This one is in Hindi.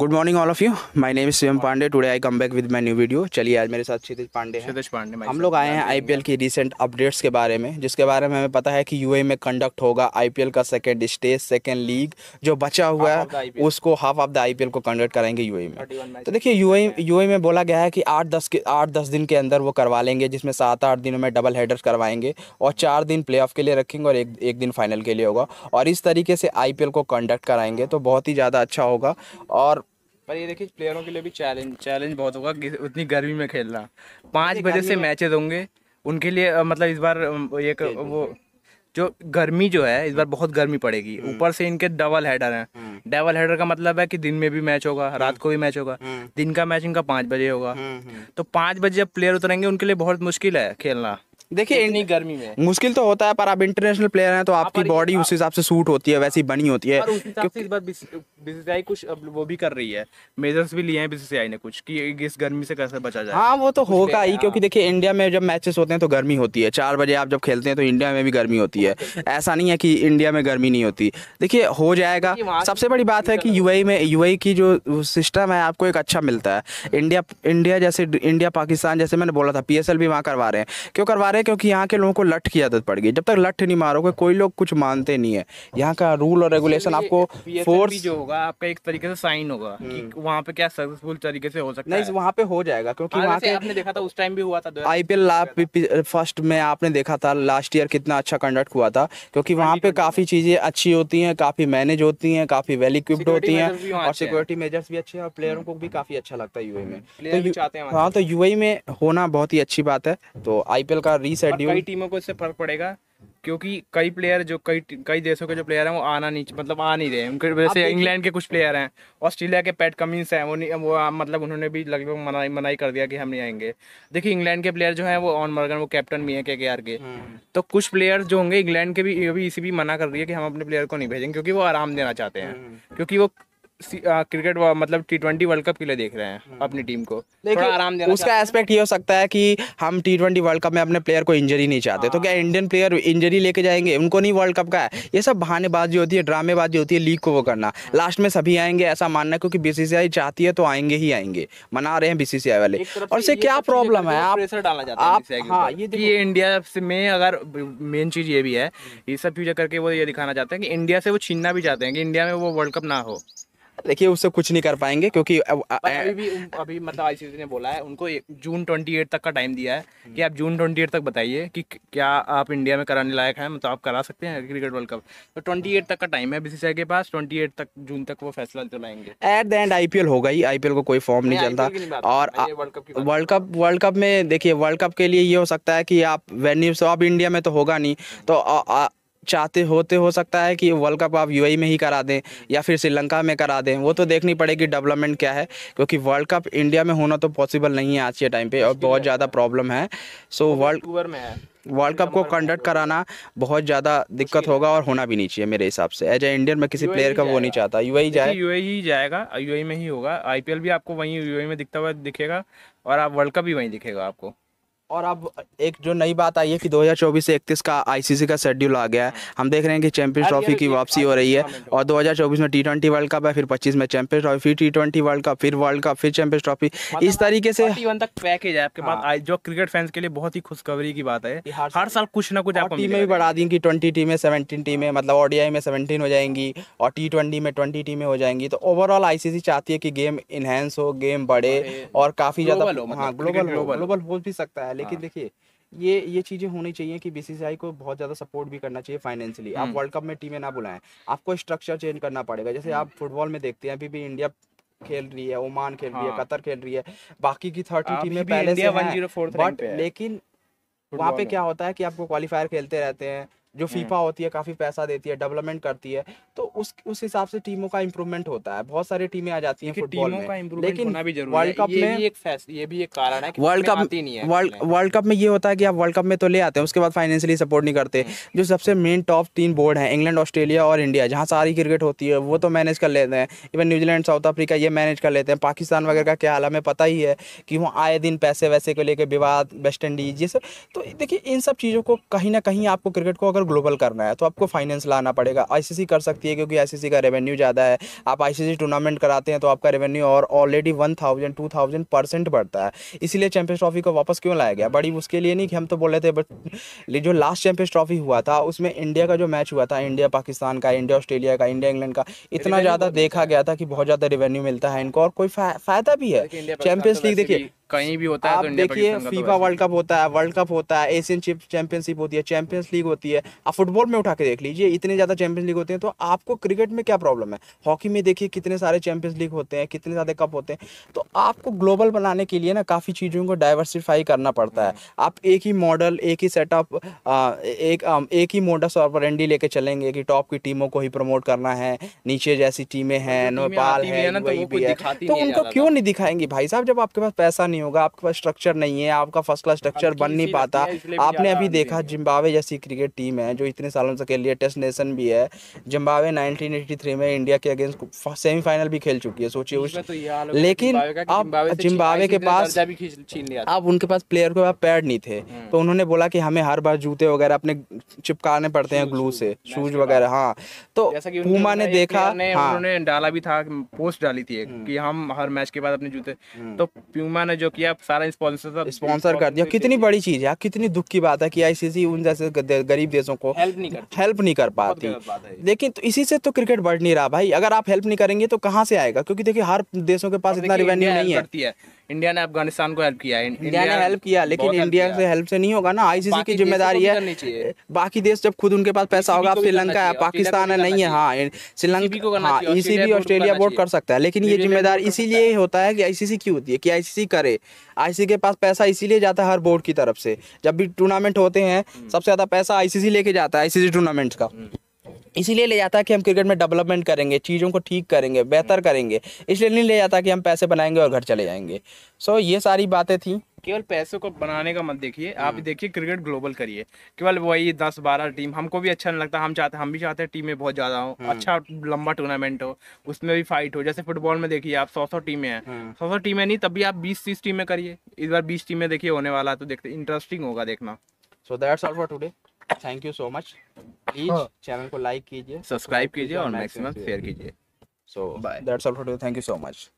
Good morning all of you my name is Shivam Pandey today I come back with my new video चलिए आज मेरे साथ क्षितिज पांडे हैं क्षितिज पांडे हम लोग आए हैं आईपीएल की रीसेंट अपडेट्स के बारे में जिसके बारे में हमें पता है कि यूएई e में कंडक्ट होगा आईपीएल का सेकंड स्टेज सेकंड लीग जो बचा हुआ है उसको हाफ ऑफ द आई को कंडक्ट करेंगे यू e में तो देखिए यू यूए e में बोला गया है कि आठ दस के आठ दस दिन के अंदर वो करवा लेंगे जिसमें सात आठ दिनों में डबल हेडर्स करवाएंगे और चार दिन प्ले के लिए रखेंगे और एक एक दिन फाइनल के लिए होगा और इस तरीके से आई को कंडक्ट कराएंगे तो बहुत ही ज़्यादा अच्छा होगा और पर ये देखिए प्लेयरों के लिए भी चैलेंज चैलेंज बहुत होगा उतनी गर्मी में खेलना पाँच बजे से मैचेज होंगे उनके लिए मतलब इस बार एक वो जो गर्मी जो है इस बार बहुत गर्मी पड़ेगी हम्म। ऊपर से इनके डबल हेडर हैं डबल हम्म। हेडर का मतलब है कि दिन में भी मैच होगा हम्म। रात को भी मैच होगा दिन का मैच इनका पाँच बजे होगा तो पाँच बजे जब प्लेयर उतरेंगे उनके लिए बहुत मुश्किल है खेलना देखिए इतनी गर्मी में मुश्किल तो होता है पर आप इंटरनेशनल प्लेयर हैं तो हाँ, आपकी बॉडी उस हिसाब से सूट होती है वैसी बनी होती है बीसीसीआई कुछ अब वो भी कर रही है मेजर्स भी लिए हैं बीसीसीआई ने कुछ कि इस गर्मी से कैसे बचा जाए हाँ वो तो होगा ही क्योंकि हाँ। देखिए इंडिया में जब मैचेस होते हैं तो गर्मी होती है चार बजे आप जब खेलते हैं तो इंडिया में भी गर्मी होती है ऐसा नहीं है कि इंडिया में गर्मी नहीं होती देखिए हो जाएगा सबसे बड़ी बात है कि यू e में यू e की जो सिस्टम है आपको एक अच्छा मिलता है इंडिया हाँ। इंडिया जैसे इंडिया पाकिस्तान जैसे मैंने बोला था एल भी वहाँ करवा रहे हैं क्यों करवा रहे मारे क्योंकि यहाँ के लोगों को लठ की आदत पड़ गई जब तक लठ नहीं मारोगे कोई लोग कुछ मानते नहीं है यहाँ का रूल और रेगुलेशन आपको फोर्स जो होगा आपका एक तरीके से साइन होगा कि हम्म। वहाँ पे क्या सक्सेसफुल तरीके से हो सकता नहीं है वहाँ पे हो जाएगा क्योंकि वहाँ के आपने देखा था उस टाइम भी हुआ था आई पी फर्स्ट में आपने देखा था लास्ट ईयर कितना अच्छा कंडक्ट हुआ था क्योंकि हाँ वहाँ पे काफ़ी चीज़ें अच्छी होती है काफ़ी मैनेज होती है काफ़ी वेल इक्विप्ड होती है और सिक्योरिटी मेजर्स भी अच्छे हैं और प्लेयरों हम्म। को भी काफ़ी अच्छा लगता है यूए में तो हाँ तो यूए में होना बहुत ही अच्छी बात है तो आईपीएल का रीशेड्यूल कई टीमों को इससे फर्क पड़ेगा क्योंकि कई प्लेयर जो कई कई देशों के जो प्लेयर हैं वो आना नहीं मतलब आ नहीं रहे उनके वजह से इंग्लैंड के कुछ प्लेयर हैं ऑस्ट्रेलिया के पैट कमिंस हैं वो नहीं वो मतलब उन्होंने भी लगभग मनाई मनाई कर दिया कि हम नहीं आएंगे देखिए इंग्लैंड के प्लेयर जो हैं वो ऑन मर्गन वो कैप्टन भी हैं के के हम्म। तो कुछ प्लेयर जो होंगे इंग्लैंड के भी ये भी इसी भी मना कर रही है कि हम अपने प्लेयर को नहीं भेजेंगे क्योंकि वो आराम देना चाहते हैं हम्म। क्योंकि वो क्रिकेट मतलब टी ट्वेंटी वर्ल्ड कप के लिए देख रहे हैं हम्म। अपनी टीम को लेकिन आराम देना उसका एस्पेक्ट ये हो सकता है कि हम टी ट्वेंटी वर्ल्ड कप में अपने प्लेयर को इंजरी नहीं चाहते तो क्या इंडियन प्लेयर इंजरी लेके जाएंगे उनको नहीं वर्ल्ड कप का है ये सब बहानेबाजी होती है ड्रामेबाजी होती है लीग को वो करना लास्ट हाँ। में सभी आएंगे ऐसा मानना क्योंकि बीसीसीआई चाहती है तो आएंगे ही आएंगे मना रहे हैं बीसीसीआई वाले और से क्या प्रॉब्लम है आप डालना चाहते हैं हाँ, ये इंडिया में अगर मेन चीज़ ये भी है हम्म। ये सब चीज़ें करके वो ये दिखाना चाहते हैं कि इंडिया से वो छीनना भी चाहते हैं कि इंडिया में वो वर्ल्ड कप ना हो देखिए उससे कुछ नहीं कर पाएंगे क्योंकि अभी भी अभी मतलब आईसीसी ने बोला है उनको जून ट्वेंटी तक का टाइम दिया है हम्म। कि आप जून ट्वेंटी तक बताइए कि क्या आप इंडिया में कराने लायक हैं मतलब आप करा सकते हैं क्रिकेट वर्ल्ड कप तो ट्वेंटी तक का टाइम है बीसीसीआई के पास ट्वेंटी तक जून तक वो फैसला चलाएंगे एट द एंड आईपीएल होगा ही आई को कोई फॉर्म नहीं चलता और वर्ल्ड कप वर्ल्ड कप में देखिए वर्ल्ड कप के लिए ये हो सकता है कि आप वेन्यू से आप इंडिया में तो होगा नहीं तो चाहते होते हो सकता है कि वर्ल्ड कप आप यूएई e में ही करा दें या फिर श्रीलंका में करा दें वो तो देखनी पड़ेगी डेवलपमेंट क्या है क्योंकि वर्ल्ड कप इंडिया में होना तो पॉसिबल नहीं है आज के टाइम पे और बहुत ज़्यादा प्रॉब्लम है सो वर्ल्ड में है वर्ल्ड कप को कंडक्ट कराना बहुत ज़्यादा दिक्कत होगा और होना भी नहीं चाहिए मेरे हिसाब से एज ए इंडियन में किसी प्लेयर e का वो नहीं चाहता यू आई e जाए यू ही जाएगा यू में ही होगा आई भी आपको वहीं यू में दिखता हुआ दिखेगा और आप वर्ल्ड कप भी वहीं दिखेगा आपको और अब एक जो नई बात आई है कि 2024 से 31 का आईसीसी का शेड्यूल आ गया है हम देख रहे हैं कि चैंपियंस ट्रॉफी की वापसी हो रही है और 2024 में टी ट्वेंटी वर्ल्ड कप है फिर 25 में चैंपियंस ट्रॉफी फिर टी ट्वेंटी वर्ल्ड कप फिर वर्ल्ड कप फिर चैंपियंस ट्रॉफी मतलब इस तरीके से तक पैकेज है आपके पास हाँ। जो क्रिकेट फैंस के लिए बहुत ही खुशखबरी की बात है हर साल कुछ ना कुछ आपको टीमें भी बढ़ा दी कि ट्वेंटी टीमें सेवेंटीन टीमें मतलब ओडीआई में सेवेंटीन हो जाएंगी और टी ट्वेंटी में ट्वेंटी टीमें हो जाएंगी तो ओवरऑल आईसीसी चाहती है कि गेम इन्हेंस हो गेम बढ़े और काफी ज्यादा ग्लोबल मतलब हाँ, ग्लोबल हो भी सकता है लेकिन हाँ। देखिए ये ये चीजें होनी चाहिए कि बीसीसीआई को बहुत ज्यादा सपोर्ट भी करना चाहिए फाइनेंशियली आप वर्ल्ड हम्म। कप में टीमें ना बुलाएं आपको स्ट्रक्चर चेंज करना पड़ेगा जैसे आप फुटबॉल हम्म। में देखते हैं अभी भी इंडिया खेल रही है ओमान खेल रही है कतर हाँ। खेल रही है बाकी की थर्टी टीमें पहले से हैं बट लेकिन वहाँ पे क्या होता है कि आपको क्वालिफायर खेलते रहते हैं जो फीफा हम्म। होती है काफी पैसा देती है डेवलपमेंट करती है तो उस उस हिसाब से टीमों का इम्प्रूवमेंट होता है बहुत सारी टीमें आ जाती हैं फुटबॉल में लेकिन वर्ल्ड कप में ये भी एक कारण है वर्ल्ड कप वर्ल्ड कप में ये होता है कि आप वर्ल्ड कप में तो ले आते हैं उसके बाद फाइनेंशियली सपोर्ट नहीं करते हम्म। जो सबसे मेन टॉप तीन बोर्ड है इंग्लैंड ऑस्ट्रेलिया और इंडिया जहाँ सारी क्रिकेट होती है वो तो मैनेज कर लेते हैं इवन न्यूजीलैंड साउथ अफ्रीका ये मैनेज कर लेते हैं पाकिस्तान हम्म। वगैरह का क्या हाल हमें पता ही है कि वो आए दिन पैसे वैसे को लेकर विवाद वेस्ट इंडीज ये सब तो देखिए इन सब चीज़ों को कहीं ना कहीं आपको क्रिकेट को अगर ग्लोबल करना है तो आपको फाइनेंस लाना पड़ेगा आईसीसी कर सकती है क्योंकि आईसीसी का रेवेन्यू ज़्यादा है आप आईसीसी टूर्नामेंट कराते हैं तो आपका रेवेन्यू और already one thousand two thousand percent बढ़ता है इसीलिए चैंपियंस ट्रॉफी को वापस क्यों लाया गया बड़ी उसके लिए नहीं कि हम तो बोल रहे थे बट जो लास्ट चैंपियंस ट्रॉफी हुआ था उसमें इंडिया का जो मैच हुआ था इंडिया पाकिस्तान का इंडिया ऑस्ट्रेलिया का इंडिया इंग्लैंड का इतना ज़्यादा देखा गया था कि बहुत ज़्यादा रेवेन्यू मिलता है इनको और कोई फायदा भी है चैंपियंस लीग देखिए कहीं भी होता है तो देखिए फीफा वर्ल्ड कप होता है वर्ल्ड कप होता है एशियन चैंपियनशिप होती है चैंपियंस लीग होती है आप फुटबॉल में उठा के देख लीजिए इतने ज़्यादा चैंपियंस लीग होते हैं तो आपको क्रिकेट में क्या प्रॉब्लम है हॉकी में देखिए कितने सारे चैंपियंस लीग होते हैं कितने सारे कप होते हैं तो आपको ग्लोबल बनाने के लिए ना काफ़ी चीज़ों को डाइवर्सिफाई करना पड़ता है हम्म। आप एक ही मॉडल एक ही सेटअप एक एक ही मोडस ऑपरेंडी लेके चलेंगे कि टॉप की टीमों को ही प्रमोट करना है नीचे जैसी टीमें हैं नेपाल है तो, तो उनको क्यों तो। नहीं दिखाएंगे भाई साहब जब आपके पास पैसा नहीं होगा आपके पास स्ट्रक्चर नहीं है आपका फर्स्ट क्लास स्ट्रक्चर बन नहीं पाता आपने अभी देखा जिम्बावे जैसी क्रिकेट टीम है जो इतने सालों से खेल रही है टेस्ट नेशन भी है जिम्बावे 1983 में इंडिया के अगेंस्ट सेमीफाइनल भी खेल चुकी है सोचिए उस तो लेकिन आप जिम्बावे के पास आप उनके पास प्लेयर के पास पैड नहीं थे हम्म। तो उन्होंने बोला कि हमें हर बार जूते वगैरह अपने चिपकाने पड़ते हैं ग्लू से शूज वगैरह हाँ तो पूमा ने देखा हाँ। उन्होंने डाला भी था पोस्ट डाली थी हम्म। कि हम हर मैच के बाद अपने जूते हम्म। तो प्यूमा ने जो जो किया सारा स्पॉन्सर स्पॉन्सर कर दिया कितनी बड़ी चीज है कितनी दुख की बात है कि आईसीसी उन जैसे गरीब देशों को हेल्प नहीं कर हेल्प नहीं कर पाती लेकिन तो इसी से तो क्रिकेट बढ़ नहीं रहा भाई अगर आप हेल्प नहीं करेंगे तो कहाँ से आएगा क्योंकि देखिए हर देशों के पास इतना रिवेन्यू नहीं है इंडिया ने अफगानिस्तान को हेल्प किया है इंडिया ने हेल्प किया लेकिन इंडिया से हेल्प से नहीं होगा ना आईसीसी की जिम्मेदारी है बाकी देश जब खुद उनके पास पैसा होगा श्रीलंका है पाकिस्तान है नहीं है हाँ श्रीलंका हाँ, भी ऑस्ट्रेलिया बोर्ड कर सकता है लेकिन ये जिम्मेदारी इसीलिए होता है कि आईसीसी क्यों होती है कि आईसीसी करे आईसीसी के पास पैसा इसीलिए जाता है हर बोर्ड की तरफ से जब भी टूर्नामेंट होते हैं हम्म। सबसे ज्यादा पैसा आईसीसी लेके जाता है आईसीसी टूर्नामेंट का हम्म। इसीलिए ले जाता है कि हम क्रिकेट में डेवलपमेंट करेंगे चीज़ों को ठीक करेंगे बेहतर करेंगे इसलिए नहीं ले जाता कि हम पैसे बनाएंगे और घर चले जाएंगे सो so, ये सारी बातें थी केवल पैसों को बनाने का मत देखिए आप हम्म। देखिए क्रिकेट ग्लोबल करिए केवल वही दस बारह टीम हमको भी अच्छा नहीं लगता हम चाहते हम भी चाहते हैं टीमें बहुत ज्यादा हो हम्म। अच्छा लंबा टूर्नामेंट हो उसमें भी फाइट हो जैसे फुटबॉल में देखिए आप सौ सौ टीमें हैं हम्म। सौ सौ टीमें नहीं तभी आप बीस तीस टीमें करिए इस बार बीस टीमें देखिए होने वाला तो देखते इंटरेस्टिंग होगा देखना so that's all for today thank you so much please channel को लाइक कीजिए सब्सक्राइब कीजिए और मैक्सिमम शेयर कीजिए so that's all for today thank you so much